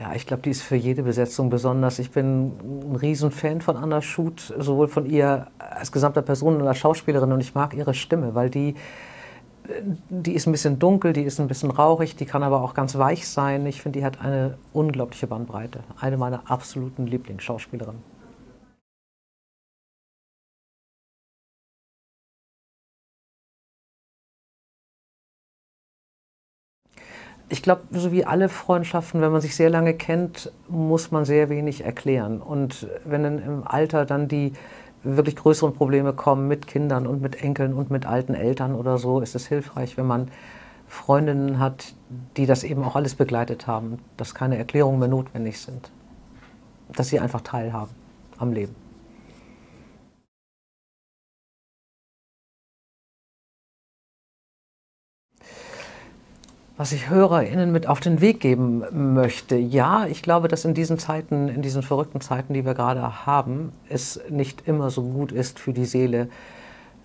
Ja, ich glaube, die ist für jede Besetzung besonders. Ich bin ein Riesenfan von Anna Schut, sowohl von ihr als gesamter Person und als Schauspielerin. Und ich mag ihre Stimme, weil die, die ist ein bisschen dunkel, die ist ein bisschen rauchig, die kann aber auch ganz weich sein. Ich finde, die hat eine unglaubliche Bandbreite. Eine meiner absoluten Lieblingsschauspielerinnen. ich glaube, so wie alle Freundschaften, wenn man sich sehr lange kennt, muss man sehr wenig erklären. Und wenn dann im Alter dann die wirklich größeren Probleme kommen mit Kindern und mit Enkeln und mit alten Eltern oder so, ist es hilfreich, wenn man Freundinnen hat, die das eben auch alles begleitet haben, dass keine Erklärungen mehr notwendig sind, dass sie einfach teilhaben am Leben. was ich HörerInnen mit auf den Weg geben möchte. Ja, ich glaube, dass in diesen Zeiten, in diesen verrückten Zeiten, die wir gerade haben, es nicht immer so gut ist für die Seele,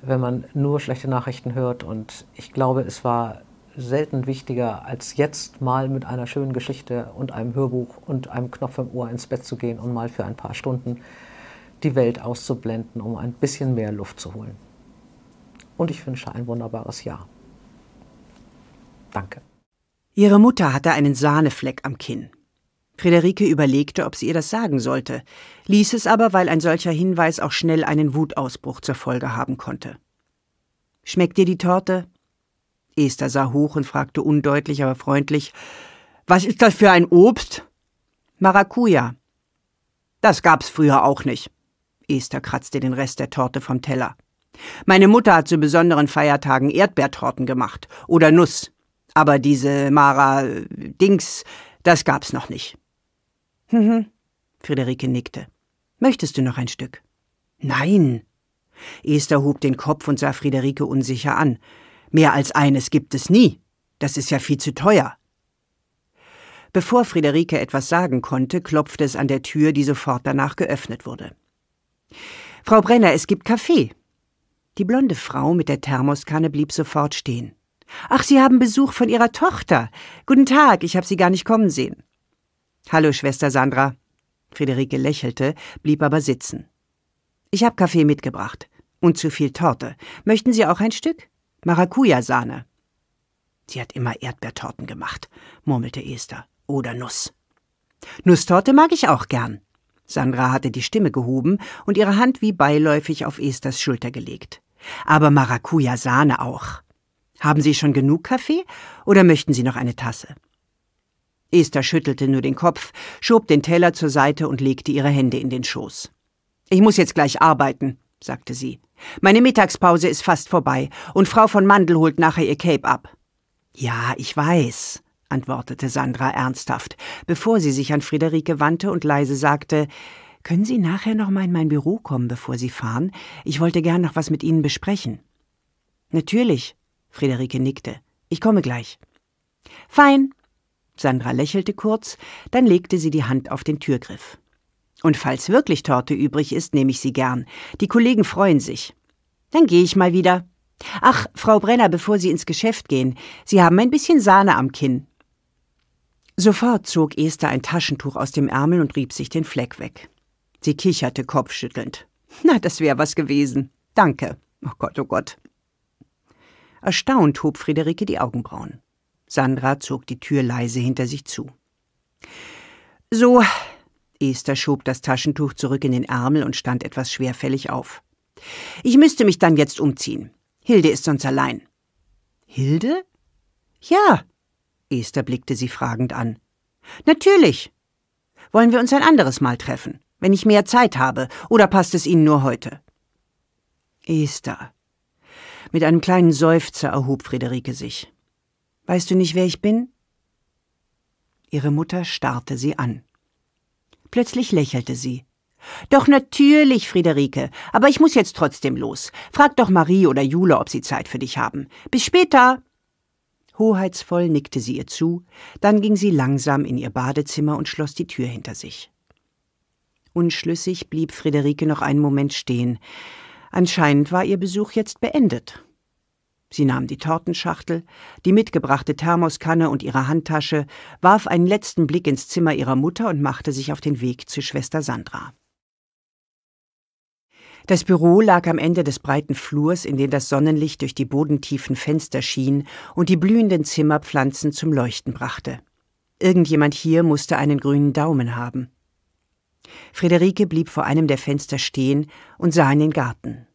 wenn man nur schlechte Nachrichten hört. Und ich glaube, es war selten wichtiger, als jetzt mal mit einer schönen Geschichte und einem Hörbuch und einem Knopf im Ohr ins Bett zu gehen und mal für ein paar Stunden die Welt auszublenden, um ein bisschen mehr Luft zu holen. Und ich wünsche ein wunderbares Jahr. Danke. Ihre Mutter hatte einen Sahnefleck am Kinn. Friederike überlegte, ob sie ihr das sagen sollte, ließ es aber, weil ein solcher Hinweis auch schnell einen Wutausbruch zur Folge haben konnte. Schmeckt dir die Torte? Esther sah hoch und fragte undeutlich, aber freundlich, was ist das für ein Obst? Maracuja. Das gab's früher auch nicht. Esther kratzte den Rest der Torte vom Teller. Meine Mutter hat zu besonderen Feiertagen Erdbeertorten gemacht oder Nuss. Aber diese Mara äh, Dings, das gab's noch nicht. Mhm. Friederike nickte. Möchtest du noch ein Stück? Nein. Esther hob den Kopf und sah Friederike unsicher an. Mehr als eines gibt es nie. Das ist ja viel zu teuer. Bevor Friederike etwas sagen konnte, klopfte es an der Tür, die sofort danach geöffnet wurde. Frau Brenner, es gibt Kaffee. Die blonde Frau mit der Thermoskanne blieb sofort stehen. Ach, Sie haben Besuch von Ihrer Tochter. Guten Tag, ich habe Sie gar nicht kommen sehen. Hallo, Schwester Sandra. Friederike lächelte, blieb aber sitzen. Ich habe Kaffee mitgebracht. Und zu viel Torte. Möchten Sie auch ein Stück? Maracuja-Sahne. Sie hat immer Erdbeertorten gemacht, murmelte Esther. Oder Nuss. Nusstorte mag ich auch gern. Sandra hatte die Stimme gehoben und ihre Hand wie beiläufig auf Esthers Schulter gelegt. Aber Maracuja-Sahne auch. Haben Sie schon genug Kaffee oder möchten Sie noch eine Tasse? Esther schüttelte nur den Kopf, schob den Teller zur Seite und legte ihre Hände in den Schoß. Ich muss jetzt gleich arbeiten, sagte sie. Meine Mittagspause ist fast vorbei und Frau von Mandel holt nachher ihr Cape ab. Ja, ich weiß, antwortete Sandra ernsthaft, bevor sie sich an Friederike wandte und leise sagte, können Sie nachher noch mal in mein Büro kommen, bevor Sie fahren? Ich wollte gern noch was mit Ihnen besprechen. Natürlich, Friederike nickte. Ich komme gleich. Fein. Sandra lächelte kurz, dann legte sie die Hand auf den Türgriff. Und falls wirklich Torte übrig ist, nehme ich sie gern. Die Kollegen freuen sich. Dann gehe ich mal wieder. Ach, Frau Brenner, bevor Sie ins Geschäft gehen, Sie haben ein bisschen Sahne am Kinn. Sofort zog Esther ein Taschentuch aus dem Ärmel und rieb sich den Fleck weg. Sie kicherte kopfschüttelnd. Na, das wäre was gewesen. Danke. Oh Gott, oh Gott. Erstaunt hob Friederike die Augenbrauen. Sandra zog die Tür leise hinter sich zu. So, Esther schob das Taschentuch zurück in den Ärmel und stand etwas schwerfällig auf. Ich müsste mich dann jetzt umziehen. Hilde ist sonst allein. Hilde? Ja. Esther blickte sie fragend an. Natürlich. Wollen wir uns ein anderes Mal treffen, wenn ich mehr Zeit habe, oder passt es Ihnen nur heute? Esther, mit einem kleinen Seufzer erhob Friederike sich. Weißt du nicht, wer ich bin? Ihre Mutter starrte sie an. Plötzlich lächelte sie. Doch natürlich, Friederike, aber ich muss jetzt trotzdem los. Frag doch Marie oder Jule, ob sie Zeit für dich haben. Bis später. Hoheitsvoll nickte sie ihr zu, dann ging sie langsam in ihr Badezimmer und schloss die Tür hinter sich. Unschlüssig blieb Friederike noch einen Moment stehen. Anscheinend war ihr Besuch jetzt beendet. Sie nahm die Tortenschachtel, die mitgebrachte Thermoskanne und ihre Handtasche, warf einen letzten Blick ins Zimmer ihrer Mutter und machte sich auf den Weg zu Schwester Sandra. Das Büro lag am Ende des breiten Flurs, in den das Sonnenlicht durch die bodentiefen Fenster schien und die blühenden Zimmerpflanzen zum Leuchten brachte. Irgendjemand hier musste einen grünen Daumen haben. Friederike blieb vor einem der Fenster stehen und sah in den Garten.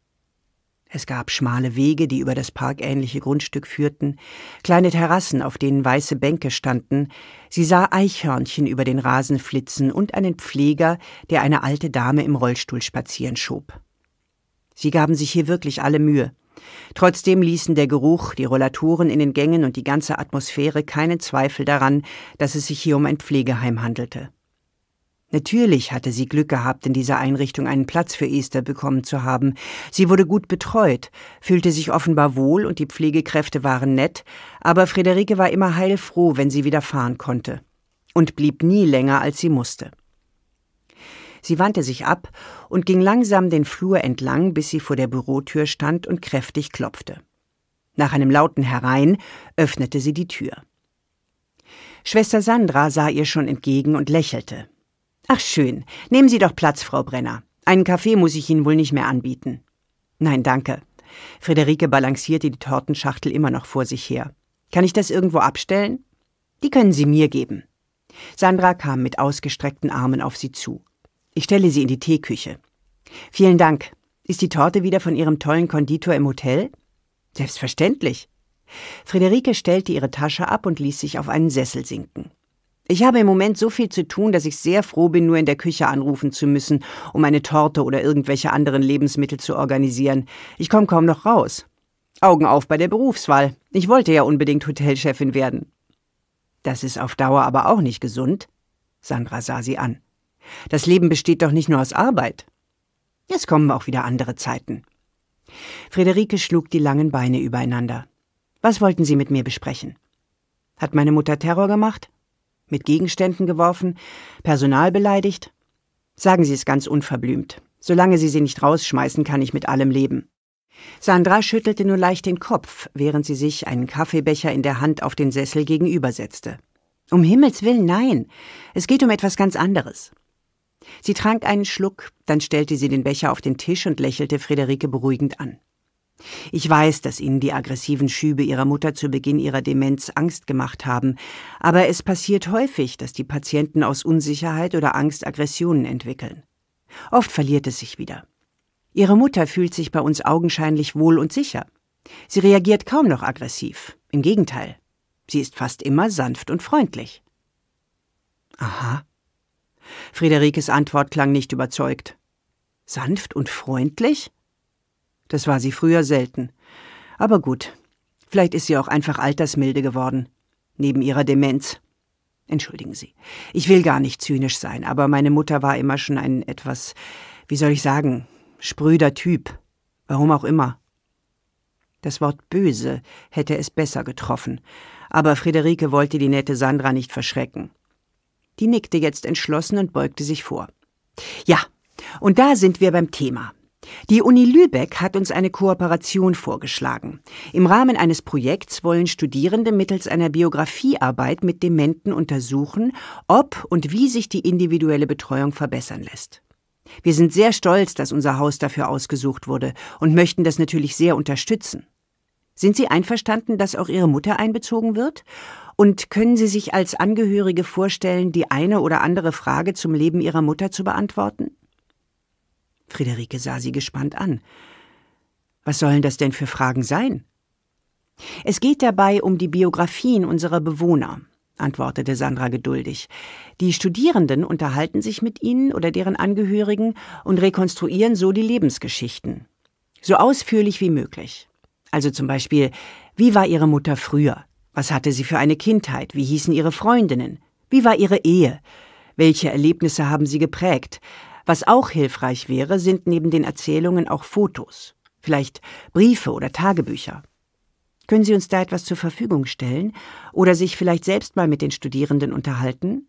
Es gab schmale Wege, die über das parkähnliche Grundstück führten, kleine Terrassen, auf denen weiße Bänke standen. Sie sah Eichhörnchen über den Rasen flitzen und einen Pfleger, der eine alte Dame im Rollstuhl spazieren schob. Sie gaben sich hier wirklich alle Mühe. Trotzdem ließen der Geruch, die Rollatoren in den Gängen und die ganze Atmosphäre keinen Zweifel daran, dass es sich hier um ein Pflegeheim handelte. Natürlich hatte sie Glück gehabt, in dieser Einrichtung einen Platz für Esther bekommen zu haben. Sie wurde gut betreut, fühlte sich offenbar wohl und die Pflegekräfte waren nett, aber Friederike war immer heilfroh, wenn sie wieder fahren konnte. Und blieb nie länger, als sie musste. Sie wandte sich ab und ging langsam den Flur entlang, bis sie vor der Bürotür stand und kräftig klopfte. Nach einem lauten Herein öffnete sie die Tür. Schwester Sandra sah ihr schon entgegen und lächelte. Ach schön, nehmen Sie doch Platz, Frau Brenner. Einen Kaffee muss ich Ihnen wohl nicht mehr anbieten. Nein, danke. Friederike balancierte die Tortenschachtel immer noch vor sich her. Kann ich das irgendwo abstellen? Die können Sie mir geben. Sandra kam mit ausgestreckten Armen auf sie zu. Ich stelle sie in die Teeküche. Vielen Dank. Ist die Torte wieder von Ihrem tollen Konditor im Hotel? Selbstverständlich. Friederike stellte ihre Tasche ab und ließ sich auf einen Sessel sinken. Ich habe im Moment so viel zu tun, dass ich sehr froh bin, nur in der Küche anrufen zu müssen, um eine Torte oder irgendwelche anderen Lebensmittel zu organisieren. Ich komme kaum noch raus. Augen auf bei der Berufswahl. Ich wollte ja unbedingt Hotelchefin werden. Das ist auf Dauer aber auch nicht gesund. Sandra sah sie an. Das Leben besteht doch nicht nur aus Arbeit. Es kommen auch wieder andere Zeiten. Friederike schlug die langen Beine übereinander. Was wollten Sie mit mir besprechen? Hat meine Mutter Terror gemacht? mit Gegenständen geworfen, Personal beleidigt? Sagen Sie es ganz unverblümt. Solange Sie sie nicht rausschmeißen, kann ich mit allem leben. Sandra schüttelte nur leicht den Kopf, während sie sich einen Kaffeebecher in der Hand auf den Sessel gegenübersetzte. Um Himmels willen, nein. Es geht um etwas ganz anderes. Sie trank einen Schluck, dann stellte sie den Becher auf den Tisch und lächelte Friederike beruhigend an. Ich weiß, dass Ihnen die aggressiven Schübe Ihrer Mutter zu Beginn Ihrer Demenz Angst gemacht haben, aber es passiert häufig, dass die Patienten aus Unsicherheit oder Angst Aggressionen entwickeln. Oft verliert es sich wieder. Ihre Mutter fühlt sich bei uns augenscheinlich wohl und sicher. Sie reagiert kaum noch aggressiv, im Gegenteil. Sie ist fast immer sanft und freundlich. Aha. Friederikes Antwort klang nicht überzeugt. Sanft und freundlich? Das war sie früher selten. Aber gut, vielleicht ist sie auch einfach altersmilde geworden, neben ihrer Demenz. Entschuldigen Sie, ich will gar nicht zynisch sein, aber meine Mutter war immer schon ein etwas, wie soll ich sagen, spröder Typ, warum auch immer. Das Wort böse hätte es besser getroffen, aber Friederike wollte die nette Sandra nicht verschrecken. Die nickte jetzt entschlossen und beugte sich vor. Ja, und da sind wir beim Thema. Die Uni Lübeck hat uns eine Kooperation vorgeschlagen. Im Rahmen eines Projekts wollen Studierende mittels einer Biografiearbeit mit Dementen untersuchen, ob und wie sich die individuelle Betreuung verbessern lässt. Wir sind sehr stolz, dass unser Haus dafür ausgesucht wurde und möchten das natürlich sehr unterstützen. Sind Sie einverstanden, dass auch Ihre Mutter einbezogen wird? Und können Sie sich als Angehörige vorstellen, die eine oder andere Frage zum Leben Ihrer Mutter zu beantworten? Friederike sah sie gespannt an. Was sollen das denn für Fragen sein? Es geht dabei um die Biografien unserer Bewohner, antwortete Sandra geduldig. Die Studierenden unterhalten sich mit ihnen oder deren Angehörigen und rekonstruieren so die Lebensgeschichten. So ausführlich wie möglich. Also zum Beispiel, wie war ihre Mutter früher? Was hatte sie für eine Kindheit? Wie hießen ihre Freundinnen? Wie war ihre Ehe? Welche Erlebnisse haben sie geprägt? Was auch hilfreich wäre, sind neben den Erzählungen auch Fotos, vielleicht Briefe oder Tagebücher. Können Sie uns da etwas zur Verfügung stellen oder sich vielleicht selbst mal mit den Studierenden unterhalten?